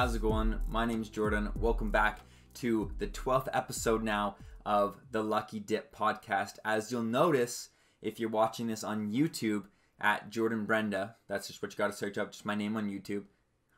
How's it going? My name is Jordan. Welcome back to the 12th episode now of the Lucky Dip podcast. As you'll notice, if you're watching this on YouTube at Jordan Brenda, that's just what you got to search up, just my name on YouTube.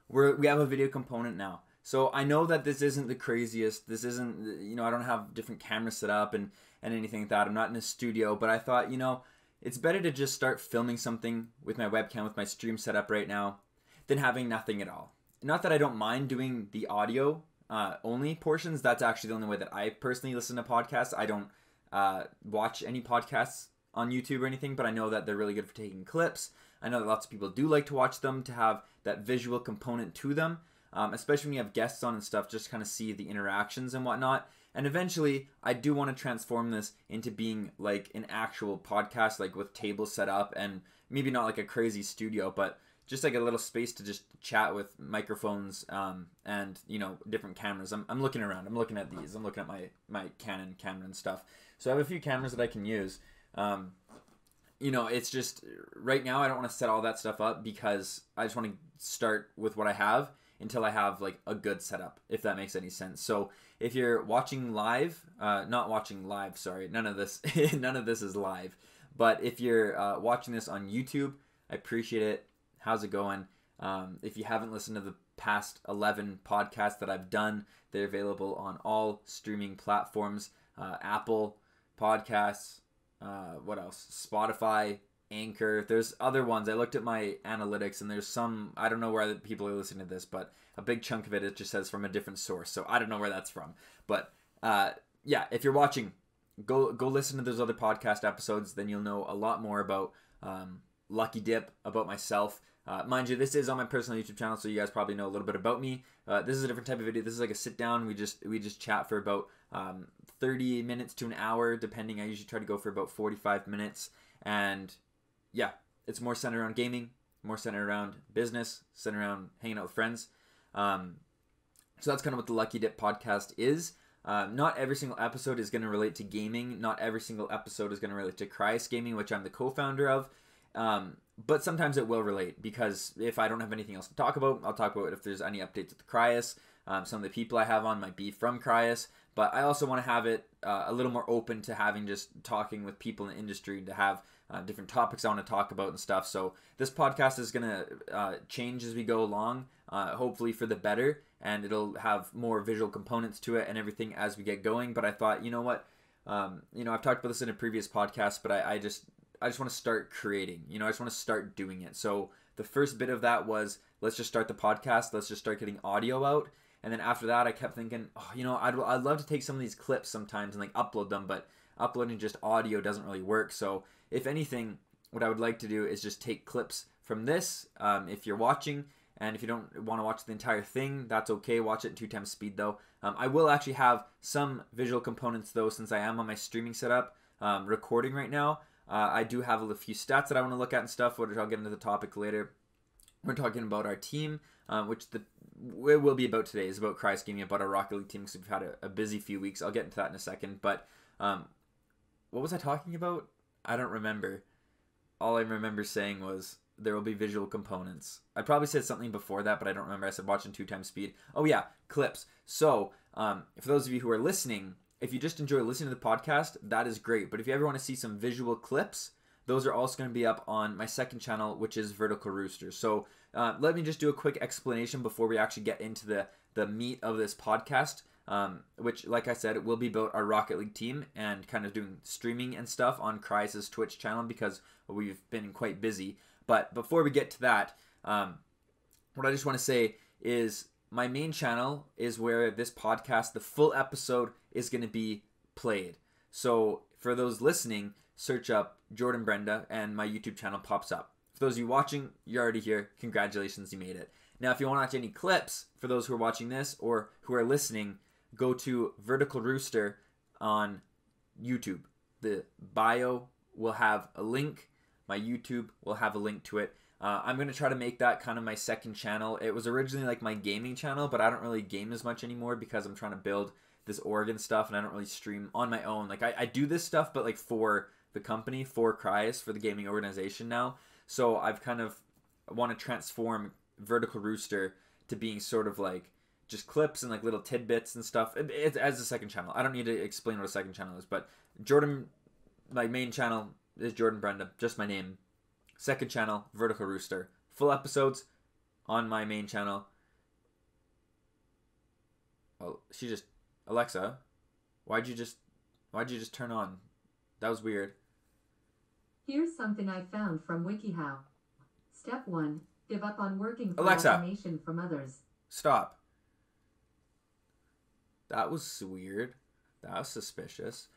We're, we have a video component now. So I know that this isn't the craziest. This isn't, you know, I don't have different cameras set up and, and anything like that. I'm not in a studio, but I thought, you know, it's better to just start filming something with my webcam, with my stream set up right now, than having nothing at all not that I don't mind doing the audio uh, only portions. That's actually the only way that I personally listen to podcasts. I don't uh, watch any podcasts on YouTube or anything, but I know that they're really good for taking clips. I know that lots of people do like to watch them to have that visual component to them, um, especially when you have guests on and stuff, just kind of see the interactions and whatnot. And eventually, I do want to transform this into being like an actual podcast, like with tables set up and maybe not like a crazy studio, but just like a little space to just chat with microphones um, and you know different cameras. I'm, I'm looking around. I'm looking at these. I'm looking at my my Canon camera and stuff. So I have a few cameras that I can use. Um, you know, it's just right now I don't want to set all that stuff up because I just want to start with what I have until I have like a good setup, if that makes any sense. So if you're watching live, uh, not watching live, sorry, none of this, none of this is live. But if you're uh, watching this on YouTube, I appreciate it How's it going? Um, if you haven't listened to the past 11 podcasts that I've done, they're available on all streaming platforms uh, Apple Podcasts, uh, what else? Spotify, Anchor. There's other ones. I looked at my analytics and there's some, I don't know where people are listening to this, but a big chunk of it, it just says from a different source. So I don't know where that's from. But uh, yeah, if you're watching, go go listen to those other podcast episodes. Then you'll know a lot more about um, Lucky Dip, about myself, uh, mind you, this is on my personal YouTube channel, so you guys probably know a little bit about me. Uh, this is a different type of video. This is like a sit down. We just we just chat for about um, 30 minutes to an hour, depending. I usually try to go for about 45 minutes, and yeah, it's more centered around gaming, more centered around business, centered around hanging out with friends. Um, so that's kind of what the Lucky Dip podcast is. Uh, not every single episode is going to relate to gaming. Not every single episode is going to relate to Cryos Gaming, which I'm the co-founder of. Um, but sometimes it will relate because if I don't have anything else to talk about, I'll talk about if there's any updates at the Cryus. Um, some of the people I have on might be from Cryus, but I also want to have it uh, a little more open to having just talking with people in the industry to have uh, different topics I want to talk about and stuff. So this podcast is going to uh, change as we go along, uh, hopefully for the better, and it'll have more visual components to it and everything as we get going. But I thought, you know what? Um, you know, I've talked about this in a previous podcast, but I, I just I just want to start creating. You know, I just want to start doing it. So the first bit of that was let's just start the podcast. Let's just start getting audio out. And then after that, I kept thinking, oh, you know, I'd, I'd love to take some of these clips sometimes and like upload them, but uploading just audio doesn't really work. So if anything, what I would like to do is just take clips from this. Um, if you're watching, and if you don't want to watch the entire thing, that's okay. Watch it two times speed though. Um, I will actually have some visual components though, since I am on my streaming setup um, recording right now. Uh, I do have a few stats that I want to look at and stuff, which I'll get into the topic later. We're talking about our team, uh, which the it will be about today is about Christ Gaming, about our Rocket League team because we've had a, a, busy few weeks. I'll get into that in a second. But um, what was I talking about? I don't remember. All I remember saying was there will be visual components. I probably said something before that, but I don't remember. I said watching two times speed. Oh yeah, clips. So um, for those of you who are listening, if you just enjoy listening to the podcast, that is great. But if you ever want to see some visual clips, those are also going to be up on my second channel, which is Vertical Rooster. So uh, let me just do a quick explanation before we actually get into the, the meat of this podcast, um, which, like I said, will be about our Rocket League team and kind of doing streaming and stuff on Cry's Twitch channel because we've been quite busy. But before we get to that, um, what I just want to say is my main channel is where this podcast, the full episode, is going to be played. So for those listening, search up Jordan Brenda and my YouTube channel pops up. For those of you watching, you're already here. Congratulations, you made it. Now, if you want to watch any clips for those who are watching this or who are listening, go to Vertical Rooster on YouTube. The bio will have a link, my YouTube will have a link to it. Uh, I'm going to try to make that kind of my second channel. It was originally like my gaming channel, but I don't really game as much anymore because I'm trying to build this Oregon stuff and I don't really stream on my own. Like I, I do this stuff, but like for the company, for Cryus, for the gaming organization now. So I've kind of want to transform Vertical Rooster to being sort of like just clips and like little tidbits and stuff it, it, as a second channel. I don't need to explain what a second channel is, but Jordan, my main channel is Jordan Brenda, just my name, second channel, Vertical Rooster. Full episodes on my main channel. Oh, she just Alexa, why'd you just why'd you just turn on? That was weird. Here's something I found from WikiHow. Step one: Give up on working for Alexa. from others. Stop. That was weird. That was suspicious.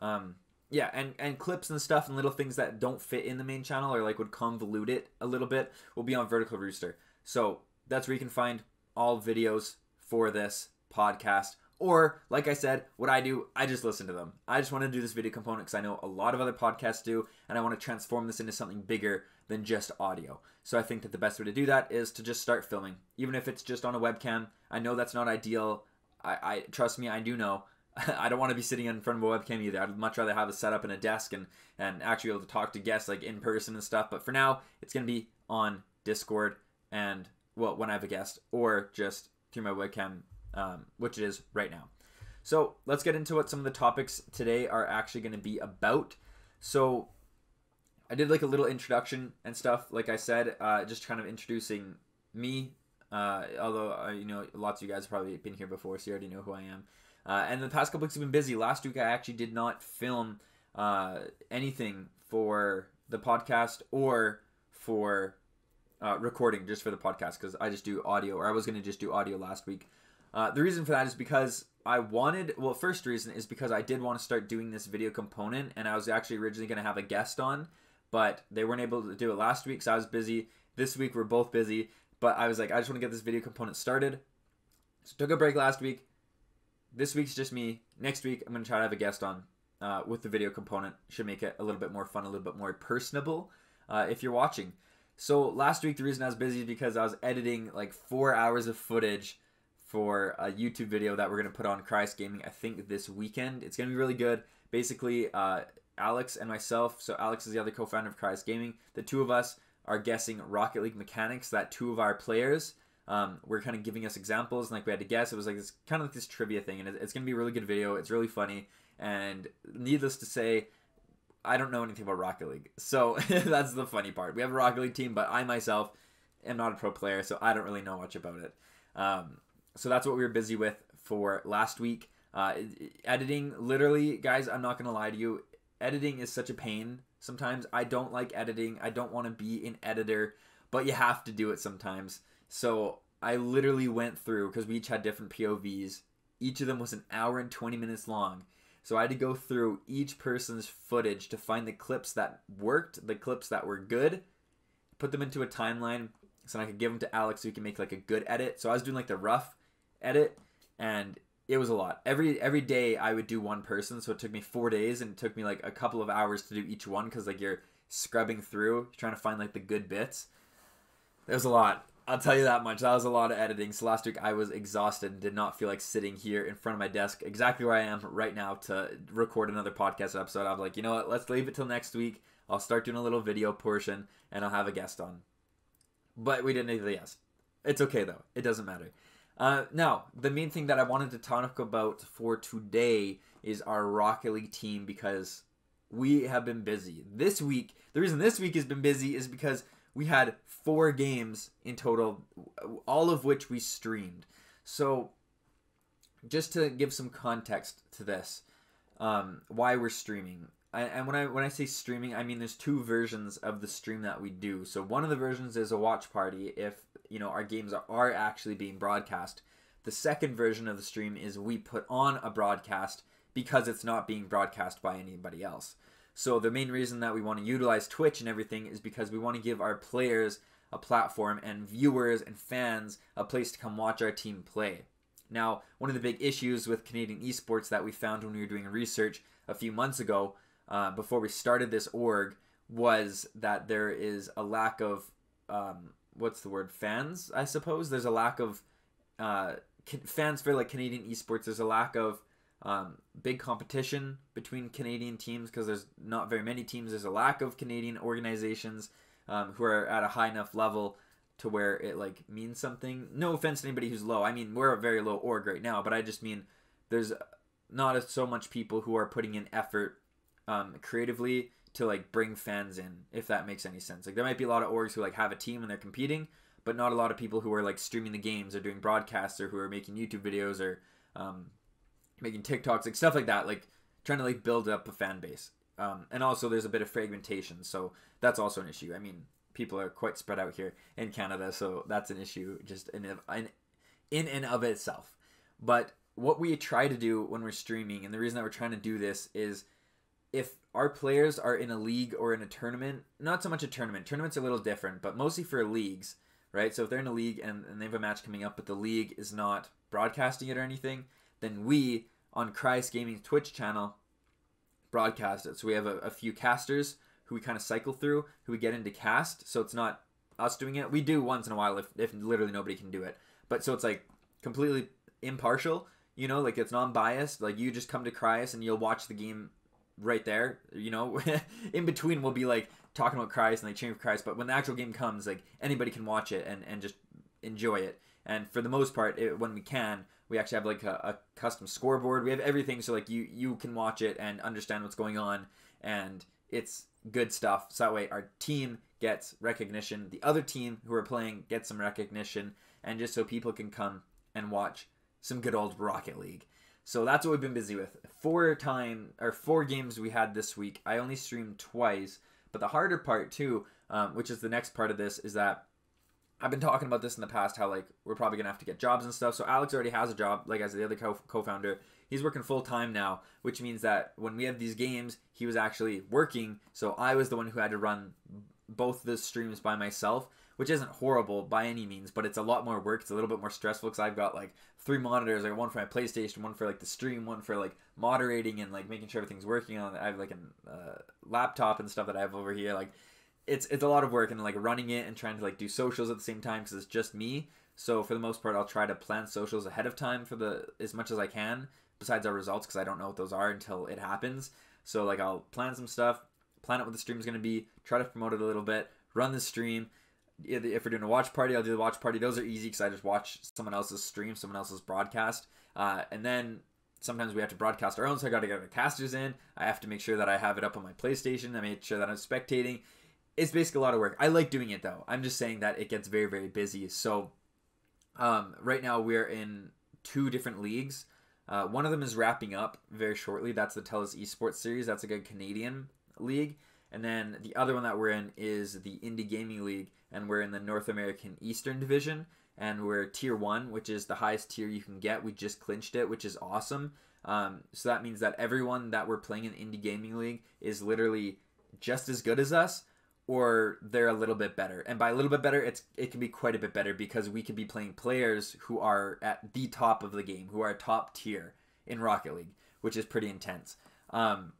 Um, yeah and and clips and stuff and little things that don't fit in the main channel or like would convolute it a little bit will be on vertical rooster so that's where you can find all videos for this podcast or like i said what i do i just listen to them i just want to do this video component because i know a lot of other podcasts do and i want to transform this into something bigger than just audio so i think that the best way to do that is to just start filming even if it's just on a webcam i know that's not ideal i, I trust me i do know I don't want to be sitting in front of a webcam either. I'd much rather have a setup and a desk and and actually be able to talk to guests like in person and stuff. But for now, it's gonna be on Discord and well, when I have a guest or just through my webcam, um, which it is right now. So let's get into what some of the topics today are actually going to be about. So I did like a little introduction and stuff, like I said, uh, just kind of introducing me. Uh, although uh, you know, lots of you guys have probably been here before, so you already know who I am. Uh, and the past couple weeks have been busy. Last week I actually did not film uh, anything for the podcast or for uh, recording, just for the podcast, because I just do audio, or I was going to just do audio last week. Uh, the reason for that is because I wanted, well, first reason is because I did want to start doing this video component, and I was actually originally going to have a guest on, but they weren't able to do it last week, so I was busy. This week we're both busy, but I was like, I just want to get this video component started. So took a break last week, this week's just me. Next week, I'm going to try to have a guest on uh, with the video component. Should make it a little bit more fun, a little bit more personable uh, if you're watching. So last week, the reason I was busy is because I was editing like four hours of footage for a YouTube video that we're going to put on Christ Gaming, I think this weekend. It's going to be really good. Basically, uh, Alex and myself, so Alex is the other co founder of Christ Gaming, the two of us are guessing Rocket League mechanics that two of our players um, were kind of giving us examples and like we had to guess. It was like this kind of like this trivia thing, and it's gonna be a really good video. It's really funny, and needless to say. I don't know anything about Rocket League. So that's the funny part. We have a Rocket League team, but I myself am not a pro player, so I don't really know much about it. Um, so that's what we were busy with for last week. Uh, editing, literally, guys, I'm not going to lie to you. Editing is such a pain sometimes. I don't like editing. I don't want to be an editor, but you have to do it sometimes. So I literally went through because we each had different POVs. Each of them was an hour and 20 minutes long. So I had to go through each person's footage to find the clips that worked, the clips that were good, put them into a timeline so I could give them to Alex so he can make like a good edit. So I was doing like the rough edit and it was a lot. Every every day I would do one person, so it took me 4 days and it took me like a couple of hours to do each one cuz like you're scrubbing through, trying to find like the good bits. It was a lot. I'll tell you that much. That was a lot of editing. So last week I was exhausted and did not feel like sitting here in front of my desk, exactly where I am right now, to record another podcast episode. I was like, you know what? Let's leave it till next week. I'll start doing a little video portion and I'll have a guest on. But we didn't need the guest. It's okay though. It doesn't matter. Uh, now, the main thing that I wanted to talk about for today is our Rocket League team because we have been busy. This week, the reason this week has been busy is because we had four games in total, all of which we streamed. So, just to give some context to this, um, why we're streaming. I, and when I when I say streaming, I mean there's two versions of the stream that we do. So one of the versions is a watch party if you know our games are, are actually being broadcast. The second version of the stream is we put on a broadcast because it's not being broadcast by anybody else. So the main reason that we want to utilize Twitch and everything is because we want to give our players a platform and viewers and fans a place to come watch our team play. Now, one of the big issues with Canadian esports that we found when we were doing research a few months ago, uh, before we started this org, was that there is a lack of um, what's the word fans? I suppose there's a lack of uh, fans for like Canadian esports. There's a lack of um, big competition between Canadian teams because there's not very many teams. There's a lack of Canadian organizations um, who are at a high enough level to where it like means something. No offense to anybody who's low. I mean, we're a very low org right now, but I just mean there's not so much people who are putting in effort um, creatively to like bring fans in, if that makes any sense. Like there might be a lot of orgs who like have a team and they're competing, but not a lot of people who are like streaming the games or doing broadcasts or who are making YouTube videos or um, making TikToks, like stuff like that, like trying to like build up a fan base. Um, and also, there's a bit of fragmentation, so that's also an issue. I mean, people are quite spread out here in Canada, so that's an issue just in in, in and of itself. But what we try to do when we're streaming, and the reason that we're trying to do this is if our players are in a league or in a tournament, not so much a tournament, tournaments are a little different, but mostly for leagues, right? So if they're in a league and, and they have a match coming up, but the league is not broadcasting it or anything, then we on Christ Gaming's Twitch channel broadcast it. So we have a, a few casters who we kind of cycle through, who we get into cast. So it's not us doing it. We do once in a while if, if literally nobody can do it. But so it's like completely impartial, you know, like it's non-biased. Like you just come to Christ and you'll watch the game right there, you know. in between we'll be like talking about Christ and like cheering for Christ, but when the actual game comes, like anybody can watch it and and just enjoy it. And for the most part, it, when we can, we actually have like a, a custom scoreboard. We have everything so like you you can watch it and understand what's going on and it's good stuff. So that way our team gets recognition. The other team who are playing gets some recognition and just so people can come and watch some good old Rocket League. So that's what we've been busy with. Four time or four games we had this week. I only streamed twice, but the harder part too, um, which is the next part of this, is that I've been talking about this in the past how like we're probably gonna have to get jobs and stuff. So Alex already has a job, like as the other co- co-founder. He's working full time now, which means that when we have these games, he was actually working. So I was the one who had to run both the streams by myself, which isn't horrible by any means, but it's a lot more work. It's a little bit more stressful because I've got like three monitors, like one for my PlayStation, one for like the stream, one for like moderating and like making sure everything's working. On I have like a uh, laptop and stuff that I have over here, like it's it's a lot of work and like running it and trying to like do socials at the same time because it's just me. So for the most part, I'll try to plan socials ahead of time for the as much as I can. Besides our results, because I don't know what those are until it happens. So like I'll plan some stuff, plan out what the stream is going to be, try to promote it a little bit, run the stream. If we're doing a watch party, I'll do the watch party. Those are easy because I just watch someone else's stream, someone else's broadcast, uh, and then sometimes we have to broadcast our own. So I got to get the casters in. I have to make sure that I have it up on my PlayStation. I make sure that I'm spectating it's basically a lot of work. I like doing it though. I'm just saying that it gets very very busy. So um, right now we're in two different leagues. Uh, one of them is wrapping up very shortly. That's the Telus Esports Series. That's a good Canadian league. And then the other one that we're in is the Indie Gaming League, and we're in the North American Eastern Division, and we're Tier 1, which is the highest tier you can get. We just clinched it, which is awesome. Um, so that means that everyone that we're playing in Indie Gaming League is literally just as good as us, or they're a little bit better. And by a little bit better, it's it can be quite a bit better because we could be playing players who are at the top of the game, who are top tier in Rocket League, which is pretty intense. Um,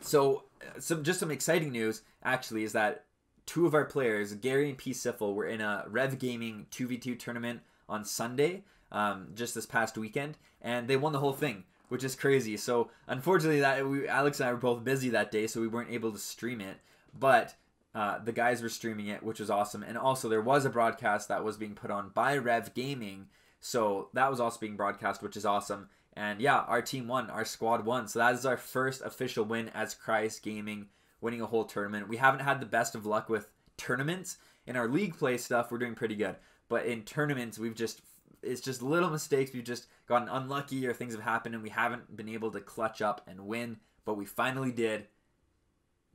so, uh, some just some exciting news actually is that two of our players, Gary and P. Siffle, were in a Rev Gaming 2v2 tournament on Sunday, um, just this past weekend, and they won the whole thing, which is crazy. So, unfortunately, that we, Alex and I were both busy that day, so we weren't able to stream it. But uh, the guys were streaming it, which was awesome. And also, there was a broadcast that was being put on by Rev Gaming. So that was also being broadcast, which is awesome. And yeah, our team won, our squad won. So that is our first official win as Christ Gaming, winning a whole tournament. We haven't had the best of luck with tournaments. In our league play stuff, we're doing pretty good. But in tournaments, we've just, it's just little mistakes. We've just gotten unlucky or things have happened and we haven't been able to clutch up and win. But we finally did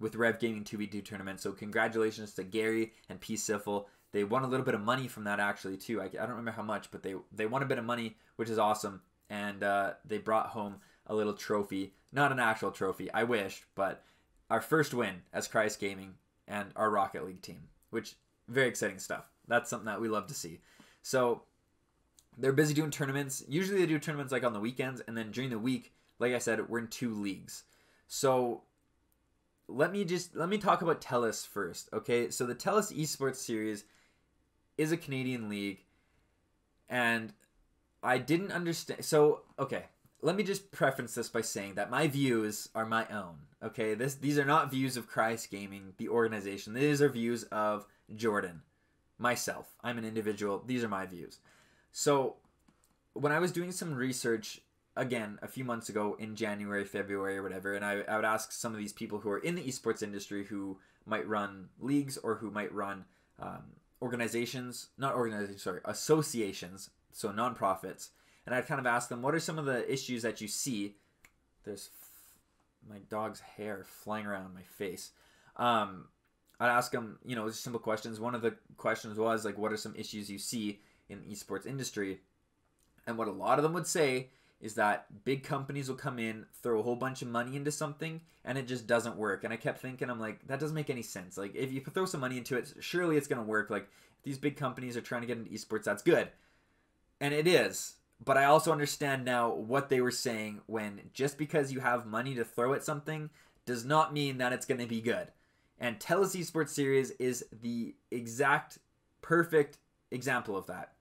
with Rev Gaming 2v2 tournament. So congratulations to Gary and P. Siffle. They won a little bit of money from that actually too. I, I don't remember how much, but they they won a bit of money, which is awesome. And uh, they brought home a little trophy, not an actual trophy. I wish, but our first win as Christ Gaming and our Rocket League team, which very exciting stuff. That's something that we love to see. So they're busy doing tournaments. Usually they do tournaments like on the weekends, and then during the week, like I said, we're in two leagues. So let me just let me talk about Telus first, okay? So the Telus Esports Series is a Canadian league, and I didn't understand. So okay, let me just preface this by saying that my views are my own. Okay, this these are not views of Christ Gaming, the organization. These are views of Jordan, myself. I'm an individual. These are my views. So when I was doing some research again a few months ago in January, February, or whatever, and I, I would ask some of these people who are in the esports industry who might run leagues or who might run um, organizations, not organizations, sorry, associations, so nonprofits, and I'd kind of ask them, what are some of the issues that you see? There's my dog's hair flying around my face. Um, I'd ask them, you know, simple questions. One of the questions was like, what are some issues you see in the esports industry? And what a lot of them would say is that big companies will come in, throw a whole bunch of money into something, and it just doesn't work. And I kept thinking, I'm like, that doesn't make any sense. Like, if you throw some money into it, surely it's going to work. Like, if these big companies are trying to get into esports, that's good. And it is. But I also understand now what they were saying when just because you have money to throw at something does not mean that it's going to be good. And TELUS Esports Series is the exact perfect example of that.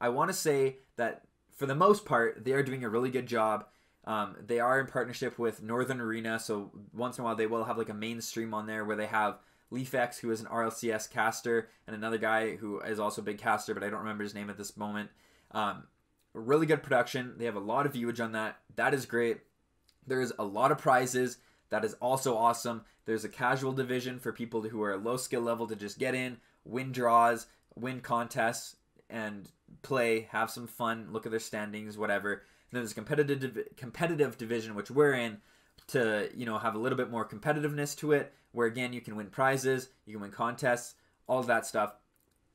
I want to say that for the most part, they are doing a really good job. Um, they are in partnership with Northern Arena, so once in a while they will have like a main stream on there where they have LeafX, who is an RLCS caster, and another guy who is also a big caster, but I don't remember his name at this moment. Um, really good production. They have a lot of viewage on that. That is great. There is a lot of prizes. That is also awesome. There's a casual division for people who are low skill level to just get in, win draws, win contests, and play, have some fun, look at their standings, whatever. And then there's competitive competitive division which we're in to you know have a little bit more competitiveness to it, where again you can win prizes, you can win contests, all that stuff.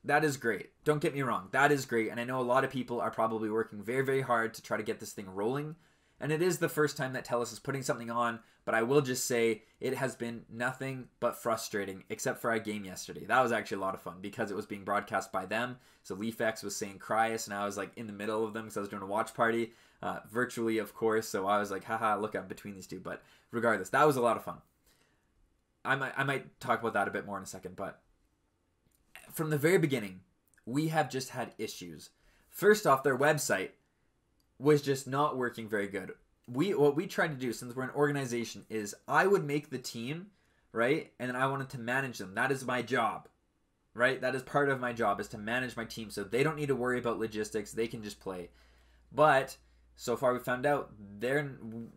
That is great. Don't get me wrong, that is great, and I know a lot of people are probably working very very hard to try to get this thing rolling and it is the first time that TELUS is putting something on, but I will just say it has been nothing but frustrating, except for our game yesterday. That was actually a lot of fun because it was being broadcast by them. So LeafX was saying Cryus, and I was like in the middle of them because I was doing a watch party, uh, virtually, of course. So I was like, haha, look, up between these two. But regardless, that was a lot of fun. I might, I might talk about that a bit more in a second, but from the very beginning, we have just had issues. First off, their website was just not working very good. We what we tried to do since we're an organization is I would make the team, right? And then I wanted to manage them. That is my job. Right? That is part of my job is to manage my team so they don't need to worry about logistics. They can just play. But so far we found out there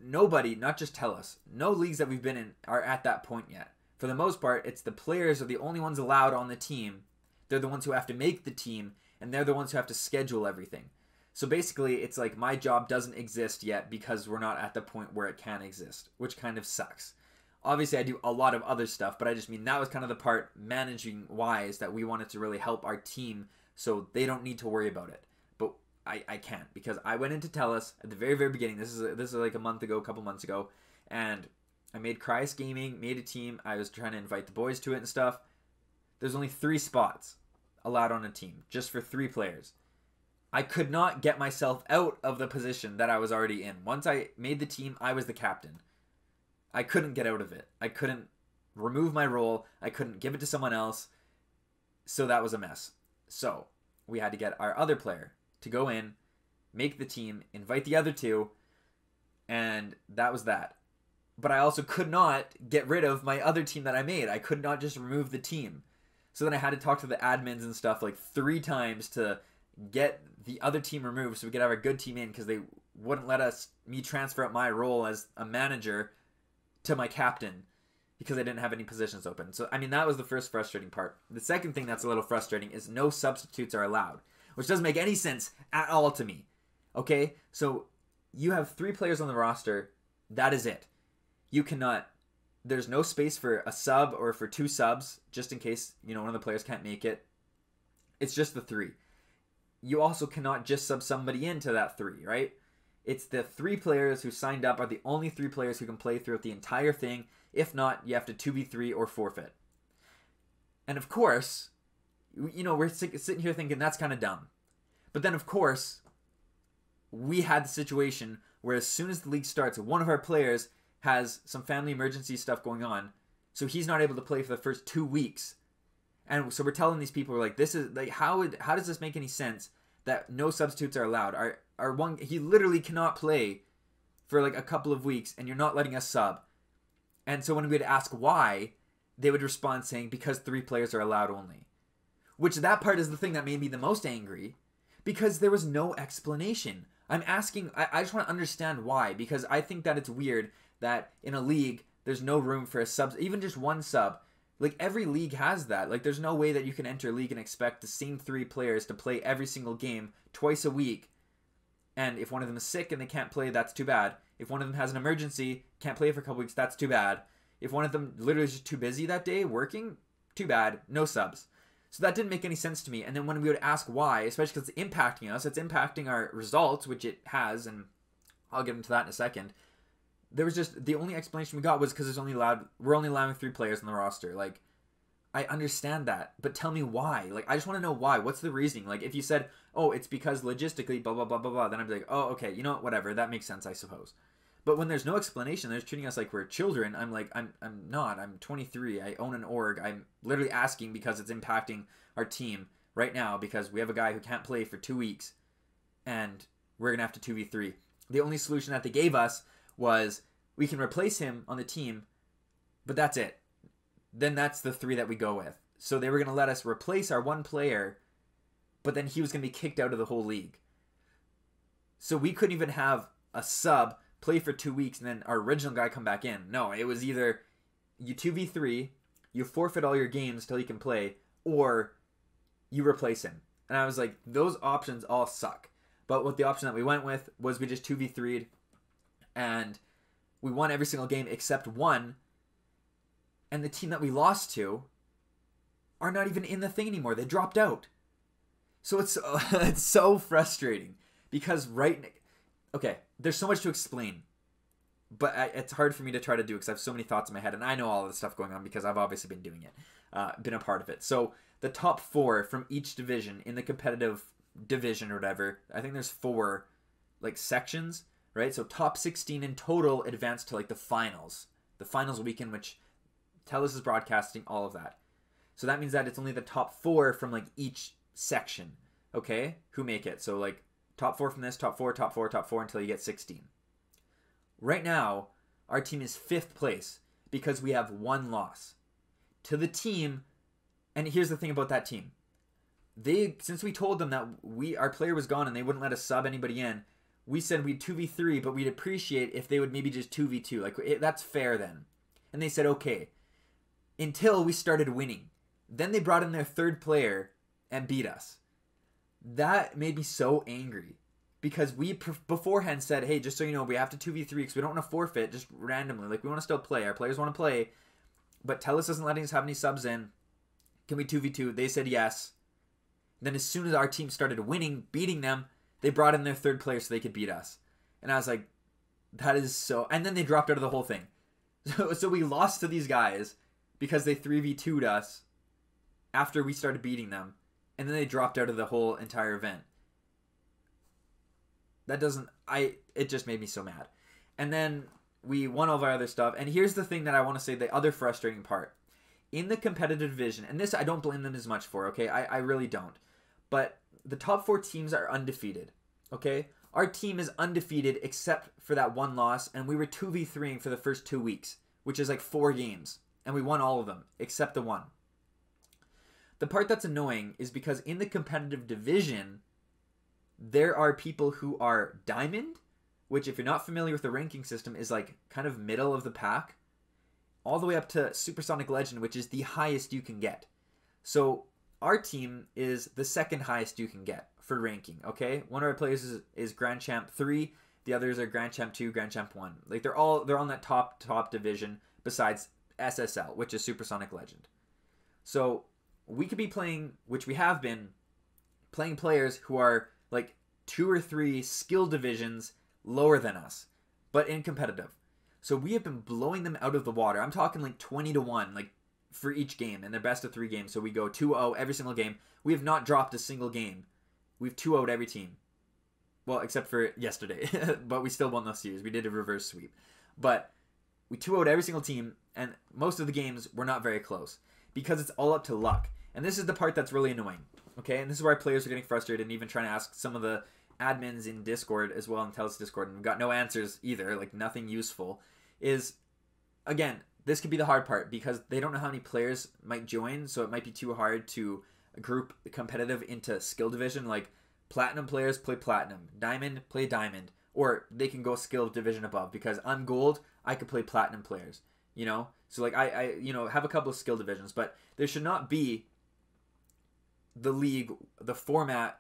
nobody, not just tell us. No leagues that we've been in are at that point yet. For the most part, it's the players are the only ones allowed on the team. They're the ones who have to make the team and they're the ones who have to schedule everything. So basically, it's like my job doesn't exist yet because we're not at the point where it can exist, which kind of sucks. Obviously, I do a lot of other stuff, but I just mean that was kind of the part managing wise that we wanted to really help our team so they don't need to worry about it. But I, I can't because I went in to tell us at the very, very beginning. This is, this is like a month ago, a couple months ago. And I made Cryus Gaming, made a team. I was trying to invite the boys to it and stuff. There's only three spots allowed on a team just for three players. I could not get myself out of the position that I was already in. Once I made the team, I was the captain. I couldn't get out of it. I couldn't remove my role. I couldn't give it to someone else. So that was a mess. So we had to get our other player to go in, make the team, invite the other two, and that was that. But I also could not get rid of my other team that I made. I could not just remove the team. So then I had to talk to the admins and stuff like three times to get the other team removed so we could have a good team in because they wouldn't let us me transfer up my role as a manager to my captain because I didn't have any positions open. So I mean that was the first frustrating part. The second thing that's a little frustrating is no substitutes are allowed, which doesn't make any sense at all to me. Okay? So you have three players on the roster, that is it. You cannot there's no space for a sub or for two subs just in case, you know, one of the players can't make it. It's just the three you also cannot just sub somebody into that three, right? It's the three players who signed up are the only three players who can play throughout the entire thing. If not, you have to 2v3 or forfeit. And of course, you know, we're sitting here thinking that's kind of dumb. But then, of course, we had the situation where as soon as the league starts, one of our players has some family emergency stuff going on, so he's not able to play for the first two weeks and so we're telling these people, we're like, this is like, how would, how does this make any sense that no substitutes are allowed? Our, our one, he literally cannot play for like a couple of weeks and you're not letting us sub. And so when we'd ask why, they would respond saying, because three players are allowed only. Which that part is the thing that made me the most angry because there was no explanation. I'm asking, I, I just want to understand why because I think that it's weird that in a league, there's no room for a sub, even just one sub like every league has that. Like there's no way that you can enter a league and expect the same three players to play every single game twice a week. And if one of them is sick and they can't play, that's too bad. If one of them has an emergency, can't play for a couple weeks, that's too bad. If one of them literally is just too busy that day working, too bad, no subs. So that didn't make any sense to me. And then when we would ask why, especially because it's impacting us, it's impacting our results, which it has, and I'll get into that in a second there was just the only explanation we got was because there's only allowed we're only allowing three players on the roster. Like, I understand that, but tell me why. Like, I just want to know why. What's the reasoning? Like, if you said, "Oh, it's because logistically, blah blah blah blah blah," then I'd be like, "Oh, okay, you know what? Whatever. That makes sense, I suppose." But when there's no explanation, they're treating us like we're children. I'm like, I'm, I'm not. I'm 23. I own an org. I'm literally asking because it's impacting our team right now because we have a guy who can't play for two weeks, and we're gonna have to two v three. The only solution that they gave us was we can replace him on the team, but that's it. Then that's the three that we go with. So they were going to let us replace our one player, but then he was going to be kicked out of the whole league. So we couldn't even have a sub play for two weeks and then our original guy come back in. No, it was either you 2v3, you forfeit all your games till he can play, or you replace him. And I was like, those options all suck. But what the option that we went with was we just 2v3'd and we won every single game except one. And the team that we lost to are not even in the thing anymore. They dropped out. So it's uh, it's so frustrating because right okay, there's so much to explain. But I, it's hard for me to try to do because I have so many thoughts in my head, and I know all of the stuff going on because I've obviously been doing it, uh, been a part of it. So the top four from each division in the competitive division or whatever. I think there's four like sections right? So top 16 in total advanced to like the finals, the finals weekend, which Telus is broadcasting all of that. So that means that it's only the top four from like each section, okay, who make it. So like top four from this, top four, top four, top four until you get 16. Right now, our team is fifth place because we have one loss to the team. And here's the thing about that team. They since we told them that we our player was gone and they wouldn't let us sub anybody in, we said we'd 2v3, but we'd appreciate if they would maybe just 2v2. Like, it, that's fair then. And they said, okay. Until we started winning. Then they brought in their third player and beat us. That made me so angry because we pre- beforehand said, hey, just so you know, we have to 2v3 because we don't want to forfeit just randomly. Like, we want to still play. Our players want to play, but Telus isn't letting us have any subs in. Can we 2v2? They said yes. Then, as soon as our team started winning, beating them, they brought in their third player so they could beat us. And I was like, that is so. And then they dropped out of the whole thing. So, so we lost to these guys because they 3v2'd us after we started beating them. And then they dropped out of the whole entire event. That doesn't. I. It just made me so mad. And then we won all of our other stuff. And here's the thing that I want to say the other frustrating part. In the competitive division, and this I don't blame them as much for, okay? I, I really don't. But the top four teams are undefeated. Okay, our team is undefeated except for that one loss, and we were two v threeing for the first two weeks, which is like four games, and we won all of them except the one. The part that's annoying is because in the competitive division, there are people who are diamond, which if you're not familiar with the ranking system is like kind of middle of the pack, all the way up to supersonic legend, which is the highest you can get. So our team is the second highest you can get for ranking, okay? One of our players is, is Grand Champ 3, the others are Grand Champ 2, Grand Champ 1. Like they're all they're on that top top division besides SSL, which is Supersonic Legend. So, we could be playing, which we have been playing players who are like two or three skill divisions lower than us, but in competitive. So we have been blowing them out of the water. I'm talking like 20 to 1, like for each game, and they're best of three games. So we go 2-0 every single game. We have not dropped a single game. We've 2-0'd every team. Well, except for yesterday, but we still won the series. We did a reverse sweep. But we 2-0'd every single team, and most of the games were not very close because it's all up to luck. And this is the part that's really annoying, okay? And this is why players are getting frustrated and even trying to ask some of the admins in Discord as well and tell us Discord and we've got no answers either, like nothing useful, is again, this could be the hard part because they don't know how many players might join, so it might be too hard to group competitive into skill division. Like platinum players play platinum, diamond play diamond, or they can go skill division above because I'm gold, I could play platinum players. You know, so like I, I you know have a couple of skill divisions, but there should not be the league, the format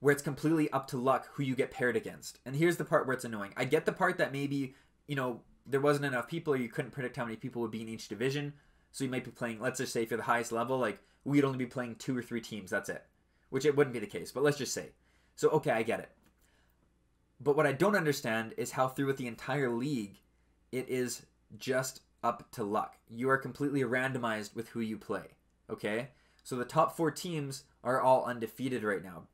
where it's completely up to luck who you get paired against. And here's the part where it's annoying. I get the part that maybe you know there wasn't enough people, or you couldn't predict how many people would be in each division. So you might be playing, let's just say, for the highest level, like we'd only be playing two or three teams. That's it, which it wouldn't be the case. But let's just say. So okay, I get it. But what I don't understand is how through with the entire league, it is just up to luck. You are completely randomized with who you play. Okay, so the top four teams are all undefeated right now,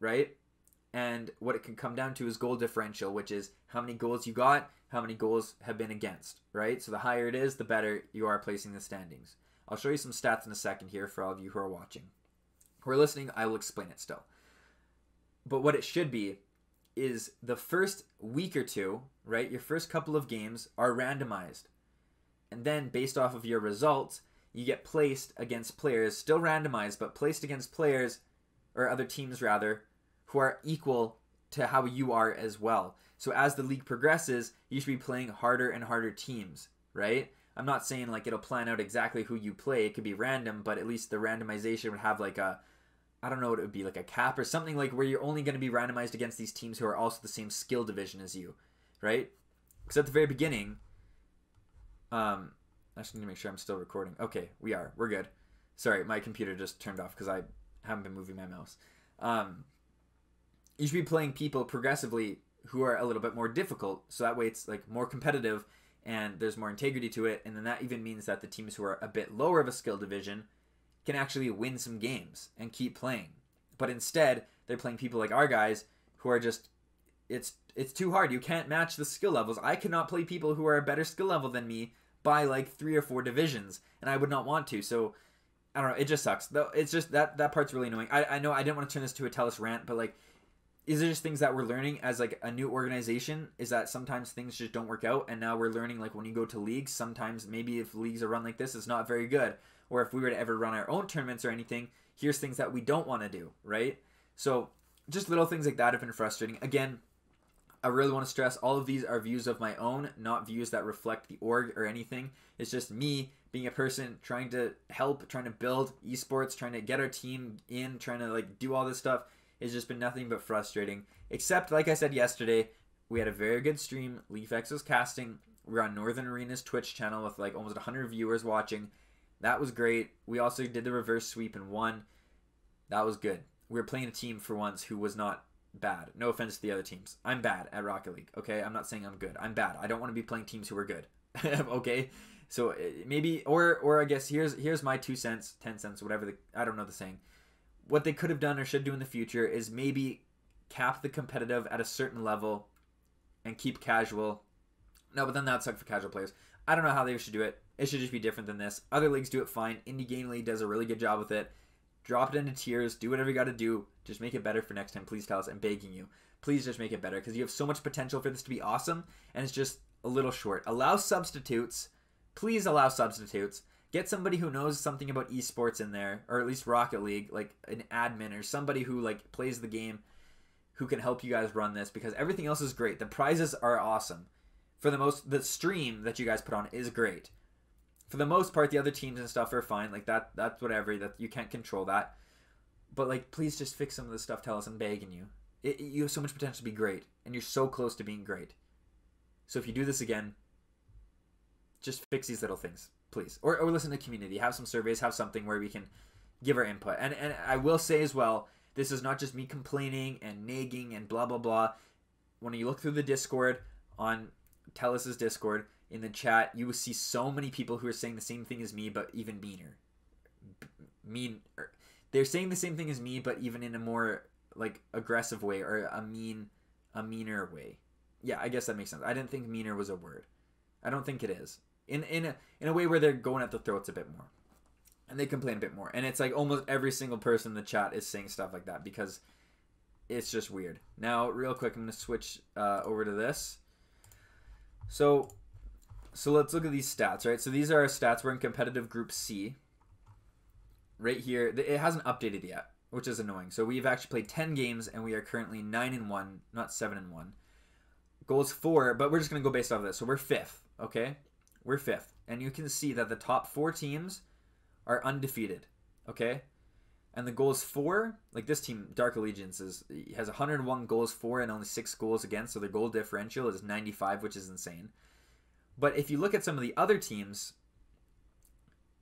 right? and what it can come down to is goal differential, which is how many goals you got, how many goals have been against, right? So the higher it is, the better you are placing the standings. I'll show you some stats in a second here for all of you who are watching. Who are listening, I will explain it still. But what it should be is the first week or two, right? Your first couple of games are randomized. And then based off of your results, you get placed against players, still randomized, but placed against players, or other teams rather, who are equal to how you are as well. So as the league progresses, you should be playing harder and harder teams, right? I'm not saying like it'll plan out exactly who you play. It could be random, but at least the randomization would have like a I don't know what it would be like a cap or something like where you're only going to be randomized against these teams who are also the same skill division as you, right? Because at the very beginning, um, I just need to make sure I'm still recording. Okay, we are. We're good. Sorry, my computer just turned off because I haven't been moving my mouse. Um, you should be playing people progressively who are a little bit more difficult. So that way it's like more competitive and there's more integrity to it. And then that even means that the teams who are a bit lower of a skill division can actually win some games and keep playing. But instead, they're playing people like our guys who are just it's it's too hard. You can't match the skill levels. I cannot play people who are a better skill level than me by like three or four divisions, and I would not want to. So I don't know. It just sucks. Though it's just that that part's really annoying. I, I know I didn't want to turn this to a Tellus rant, but like is there just things that we're learning as like a new organization is that sometimes things just don't work out and now we're learning like when you go to leagues sometimes maybe if leagues are run like this it's not very good or if we were to ever run our own tournaments or anything here's things that we don't want to do right so just little things like that have been frustrating again i really want to stress all of these are views of my own not views that reflect the org or anything it's just me being a person trying to help trying to build esports trying to get our team in trying to like do all this stuff it's just been nothing but frustrating. Except, like I said yesterday, we had a very good stream. LeafX was casting. We we're on Northern Arena's Twitch channel with like almost 100 viewers watching. That was great. We also did the reverse sweep and won. That was good. We were playing a team for once who was not bad. No offense to the other teams. I'm bad at Rocket League. Okay, I'm not saying I'm good. I'm bad. I don't want to be playing teams who are good. okay, so eh, maybe or or I guess here's here's my two cents, ten cents, whatever the I don't know the saying what they could have done or should do in the future is maybe cap the competitive at a certain level and keep casual. No, but then that sucks for casual players. I don't know how they should do it. It should just be different than this. Other leagues do it fine. Indie Game League does a really good job with it. Drop it into tiers. Do whatever you got to do. Just make it better for next time, please, us. I'm begging you. Please just make it better because you have so much potential for this to be awesome, and it's just a little short. Allow substitutes. Please allow substitutes get somebody who knows something about esports in there, or at least Rocket League, like an admin or somebody who like plays the game, who can help you guys run this because everything else is great. The prizes are awesome. For the most, the stream that you guys put on is great. For the most part, the other teams and stuff are fine. Like that, that's whatever. That you can't control that. But like, please just fix some of the stuff. Tell us, I'm begging you. It, you have so much potential to be great, and you're so close to being great. So if you do this again, just fix these little things please. Or, or listen to community. Have some surveys, have something where we can give our input. And, and I will say as well, this is not just me complaining and nagging and blah, blah, blah. When you look through the Discord on Telus's Discord, in the chat, you will see so many people who are saying the same thing as me, but even meaner. B mean. Er, they're saying the same thing as me, but even in a more like aggressive way or a mean, a meaner way. Yeah, I guess that makes sense. I didn't think meaner was a word. I don't think it is in in a, in a way where they're going at the throats a bit more, and they complain a bit more. And it's like almost every single person in the chat is saying stuff like that because it's just weird. Now, real quick, I'm gonna switch uh, over to this. So, so let's look at these stats, right? So these are our stats. We're in competitive group C. Right here, it hasn't updated yet, which is annoying. So we've actually played 10 games and we are currently 9 and 1, not 7 and 1. Goals 4, but we're just going to go based off of this. So we're 5th, okay? We're fifth. And you can see that the top four teams are undefeated. Okay? And the goals for, like this team, Dark Allegiance, is has 101 goals for and only six goals against. So their goal differential is 95, which is insane. But if you look at some of the other teams,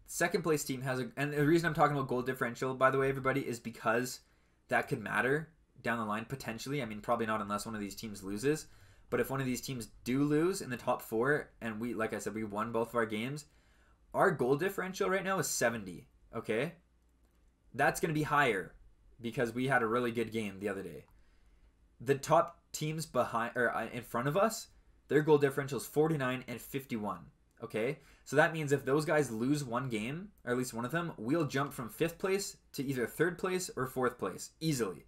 second place team has a. And the reason I'm talking about goal differential, by the way, everybody, is because that could matter down the line potentially. I mean, probably not unless one of these teams loses. But if one of these teams do lose in the top four, and we, like I said, we won both of our games, our goal differential right now is 70. Okay, that's going to be higher because we had a really good game the other day. The top teams behind or uh, in front of us, their goal differential is 49 and 51. Okay, so that means if those guys lose one game, or at least one of them, we'll jump from fifth place to either third place or fourth place easily.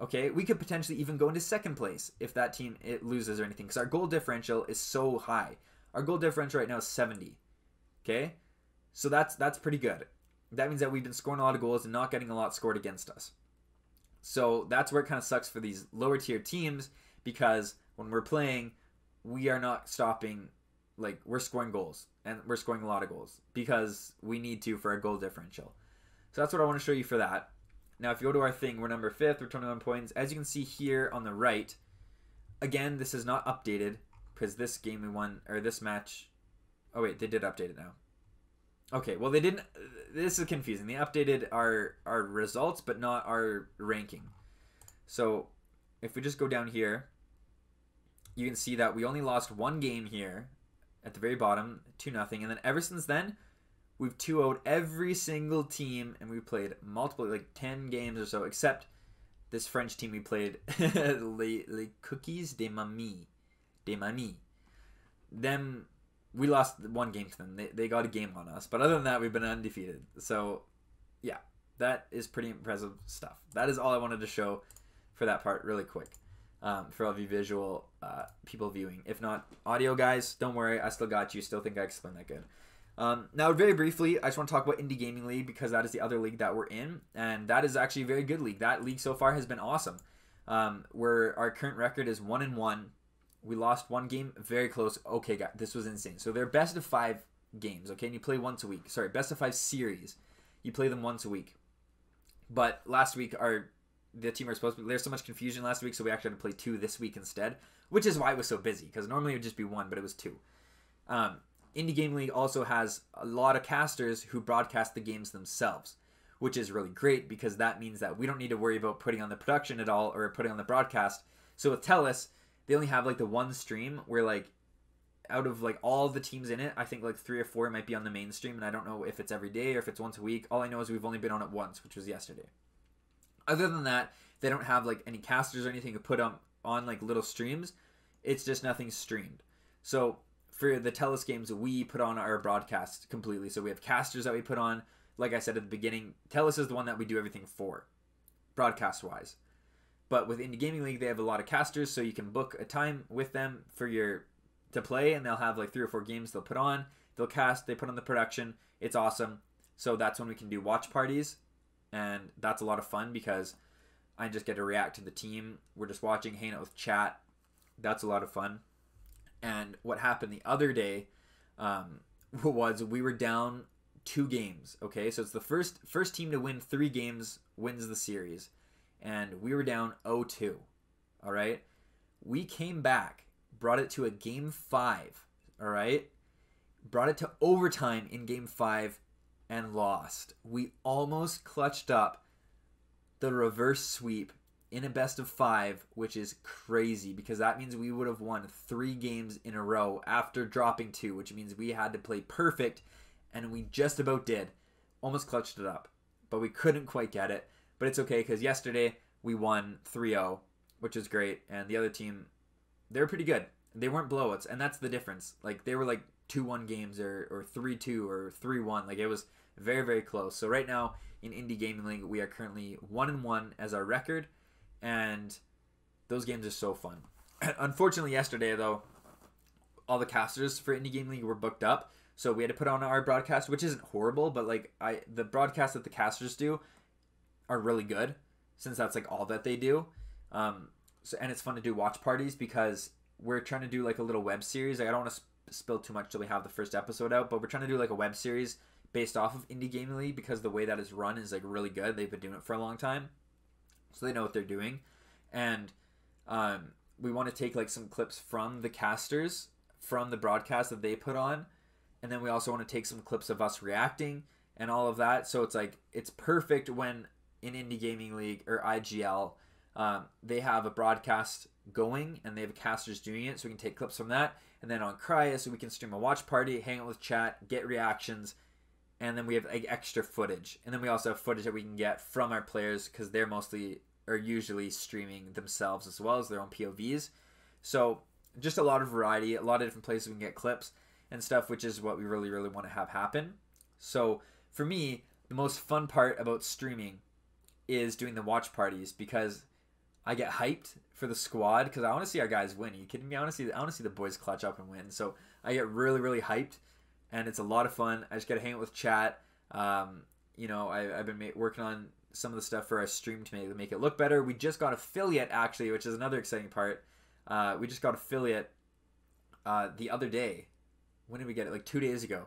Okay, we could potentially even go into second place if that team it loses or anything because our goal differential is so high. Our goal differential right now is 70. Okay? So that's that's pretty good. That means that we've been scoring a lot of goals and not getting a lot scored against us. So that's where it kind of sucks for these lower tier teams because when we're playing, we are not stopping like we're scoring goals and we're scoring a lot of goals because we need to for our goal differential. So that's what I want to show you for that. Now, if you go to our thing, we're number fifth, we're 21 points. As you can see here on the right, again, this is not updated because this game we won, or this match. Oh, wait, they did update it now. Okay, well, they didn't. This is confusing. They updated our, our results, but not our ranking. So if we just go down here, you can see that we only lost one game here at the very bottom, 2 nothing, And then ever since then, We've 2 0 every single team, and we played multiple, like 10 games or so, except this French team we played, Les, Cookies de Mamie. De Mamie. Them, we lost one game to them. They, they got a game on us. But other than that, we've been undefeated. So, yeah, that is pretty impressive stuff. That is all I wanted to show for that part, really quick. Um, for all of you visual uh, people viewing. If not audio guys, don't worry, I still got you. Still think I explained that good. Um, now, very briefly, I just want to talk about Indie Gaming League because that is the other league that we're in, and that is actually a very good league. That league so far has been awesome. Um, where our current record is one and one, we lost one game, very close. Okay, guys, this was insane. So they're best of five games, okay, and you play once a week. Sorry, best of five series, you play them once a week. But last week, our the team are supposed to. There's so much confusion last week, so we actually had to play two this week instead, which is why it was so busy. Because normally it would just be one, but it was two. Um, Indie Game League also has a lot of casters who broadcast the games themselves, which is really great because that means that we don't need to worry about putting on the production at all or putting on the broadcast. So with Tellus, they only have like the one stream where like out of like all the teams in it, I think like three or four might be on the main stream, and I don't know if it's every day or if it's once a week. All I know is we've only been on it once, which was yesterday. Other than that, they don't have like any casters or anything to put on on like little streams. It's just nothing streamed. So for the Telus games, we put on our broadcast completely. So we have casters that we put on. Like I said at the beginning, Telus is the one that we do everything for, broadcast wise. But with Indie Gaming League, they have a lot of casters, so you can book a time with them for your to play, and they'll have like three or four games they'll put on. They'll cast, they put on the production. It's awesome. So that's when we can do watch parties, and that's a lot of fun because I just get to react to the team. We're just watching, hanging out with chat. That's a lot of fun. And what happened the other day um, was we were down two games. Okay, so it's the first first team to win three games wins the series, and we were down 0-2. All right, we came back, brought it to a game five. All right, brought it to overtime in game five, and lost. We almost clutched up the reverse sweep in a best of five, which is crazy because that means we would have won three games in a row after dropping two, which means we had to play perfect, and we just about did. Almost clutched it up, but we couldn't quite get it. But it's okay because yesterday we won 3 0, which is great, and the other team, they're pretty good. They weren't blowouts, and that's the difference. Like, they were like 2 1 games or 3 2 or 3 1. Like, it was very, very close. So, right now in Indie Gaming League, we are currently 1 1 as our record and those games are so fun. Unfortunately, yesterday though, all the casters for Indie Game League were booked up, so we had to put on our broadcast, which isn't horrible, but like I the broadcasts that the casters do are really good, since that's like all that they do. Um, so and it's fun to do watch parties because we're trying to do like a little web series. Like, I don't want to sp- spill too much till we have the first episode out, but we're trying to do like a web series based off of Indie Game League because the way that it's run is like really good. They've been doing it for a long time so they know what they're doing. And um, we want to take like some clips from the casters from the broadcast that they put on, and then we also want to take some clips of us reacting and all of that. So it's like it's perfect when in indie gaming league or IGL. Um, they have a broadcast going and they have casters doing it so we can take clips from that and then on so we can stream a watch party hang out with chat get reactions and then we have like extra footage, and then we also have footage that we can get from our players because they're mostly or usually streaming themselves as well as their own POVs. So just a lot of variety, a lot of different places we can get clips and stuff, which is what we really really want to have happen. So for me, the most fun part about streaming is doing the watch parties because I get hyped for the squad because I want to see our guys win. Are you kidding me? I want to see I want to see the boys clutch up and win. So I get really really hyped and it's a lot of fun. I just got to hang out with chat. Um, you know, I, have been working on some of the stuff for our stream to make, make it look better. We just got affiliate actually, which is another exciting part. Uh, we just got affiliate uh, the other day. When did we get it? Like two days ago,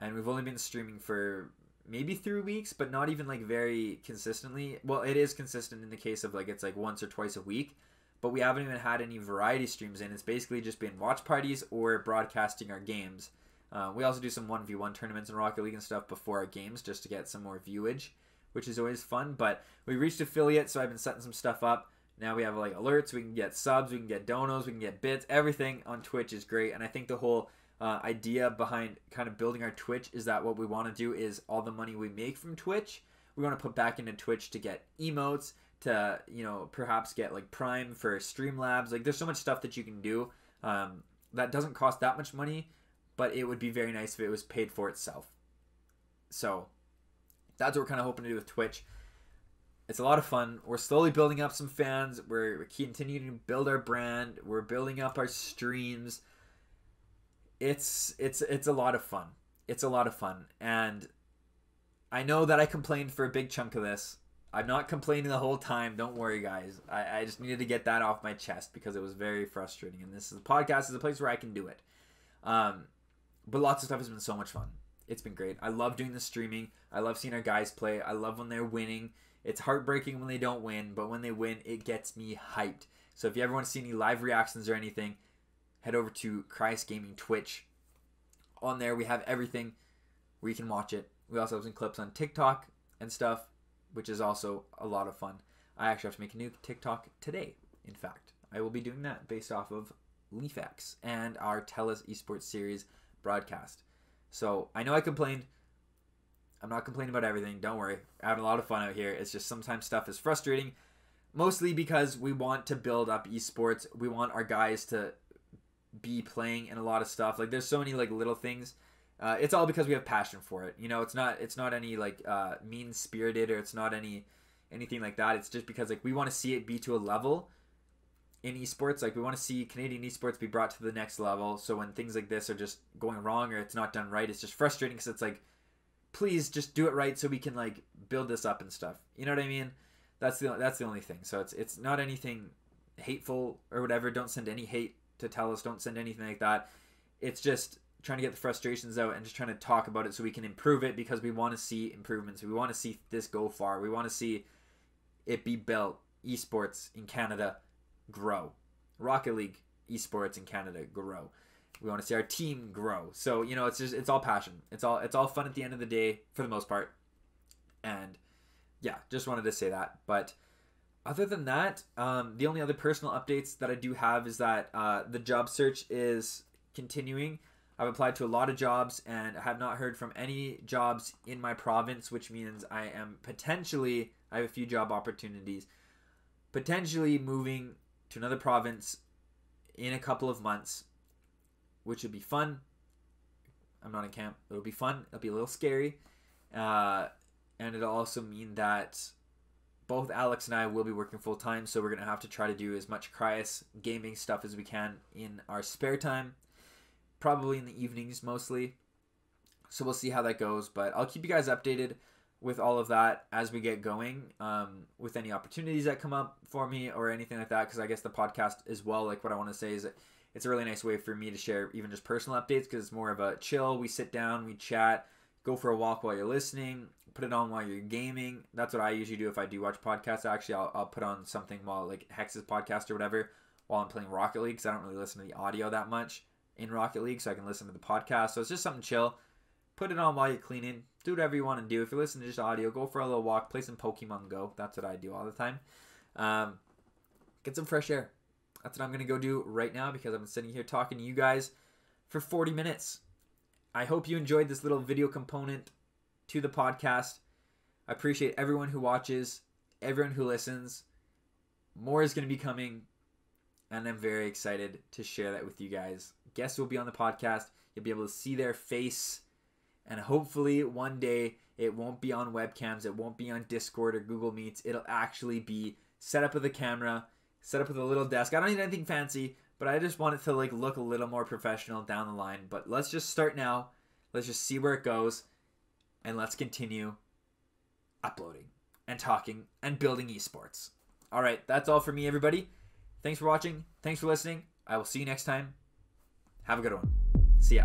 and we've only been streaming for maybe three weeks, but not even like very consistently. Well, it is consistent in the case of like it's like once or twice a week, but we haven't even had any variety streams in. It's basically just been watch parties or broadcasting our games. Uh, we also do some 1v1 tournaments in Rocket League and stuff before our games just to get some more viewage, which is always fun. But we reached affiliate, so I've been setting some stuff up. Now we have like alerts, we can get subs, we can get donos, we can get bits. Everything on Twitch is great. And I think the whole uh, idea behind kind of building our Twitch is that what we want to do is all the money we make from Twitch, we want to put back into Twitch to get emotes, to, you know, perhaps get like Prime for Streamlabs. Like there's so much stuff that you can do um, that doesn't cost that much money but it would be very nice if it was paid for itself. So that's what we're kind of hoping to do with Twitch. It's a lot of fun. We're slowly building up some fans. We're, continuing to build our brand. We're building up our streams. It's it's it's a lot of fun. It's a lot of fun. And I know that I complained for a big chunk of this. I'm not complaining the whole time. Don't worry, guys. I, I just needed to get that off my chest because it was very frustrating. And this is podcast is a place where I can do it. Um, but lots of stuff has been so much fun. It's been great. I love doing the streaming. I love seeing our guys play. I love when they're winning. It's heartbreaking when they don't win, but when they win, it gets me hyped. So if you ever want to see any live reactions or anything, head over to Christ Gaming Twitch. On there, we have everything where you can watch it. We also have some clips on TikTok and stuff, which is also a lot of fun. I actually have to make a new TikTok today, in fact. I will be doing that based off of LeafX and our TELUS Esports series broadcast. So I know I complained. I'm not complaining about everything. Don't worry. I'm having a lot of fun out here. It's just sometimes stuff is frustrating, mostly because we want to build up esports. We want our guys to be playing in a lot of stuff. Like there's so many like little things. Uh, it's all because we have passion for it. You know, it's not it's not any like uh, mean spirited or it's not any anything like that. It's just because like we want to see it be to a level in esports like we want to see canadian esports be brought to the next level so when things like this are just going wrong or it's not done right it's just frustrating because it's like please just do it right so we can like build this up and stuff you know what i mean that's the that's the only thing so it's it's not anything hateful or whatever don't send any hate to tell us don't send anything like that it's just trying to get the frustrations out and just trying to talk about it so we can improve it because we want to see improvements we want to see this go far we want to see it be built esports in canada grow. Rocket League esports in Canada grow. We want to see our team grow. So you know, it's just it's all passion. It's all it's all fun at the end of the day for the most part. And yeah, just wanted to say that. But other than that, um, the only other personal updates that I do have is that uh, the job search is continuing. I've applied to a lot of jobs and have not heard from any jobs in my province, which means I am potentially, I have a few job opportunities, potentially moving to another province in a couple of months, which would be fun. I'm not in camp. It'll be fun. It'll be a little scary. Uh, and it'll also mean that both Alex and I will be working full time, so we're gonna have to try to do as much Cryus gaming stuff as we can in our spare time, probably in the evenings mostly. So we'll see how that goes, but I'll keep you guys updated with all of that as we get going um, with any opportunities that come up for me or anything like that because i guess the podcast as well like what i want to say is it's a really nice way for me to share even just personal updates because it's more of a chill we sit down we chat go for a walk while you're listening put it on while you're gaming that's what i usually do if i do watch podcasts actually i'll, I'll put on something while like hex's podcast or whatever while i'm playing rocket league because i don't really listen to the audio that much in rocket league so i can listen to the podcast so it's just something chill Put it on while you're cleaning. Do whatever you want to do. If you're listening to just audio, go for a little walk. Play some Pokemon Go. That's what I do all the time. Um, get some fresh air. That's what I'm going to go do right now because I've been sitting here talking to you guys for 40 minutes. I hope you enjoyed this little video component to the podcast. I appreciate everyone who watches, everyone who listens. More is going to be coming, and I'm very excited to share that with you guys. Guests will be on the podcast. You'll be able to see their face and hopefully one day it won't be on webcams, it won't be on Discord or Google Meets. It'll actually be set up with a camera, set up with a little desk. I don't need anything fancy, but I just want it to like look a little more professional down the line. But let's just start now. Let's just see where it goes and let's continue uploading and talking and building esports. All right, that's all for me everybody. Thanks for watching. Thanks for listening. I will see you next time. Have a good one. See ya.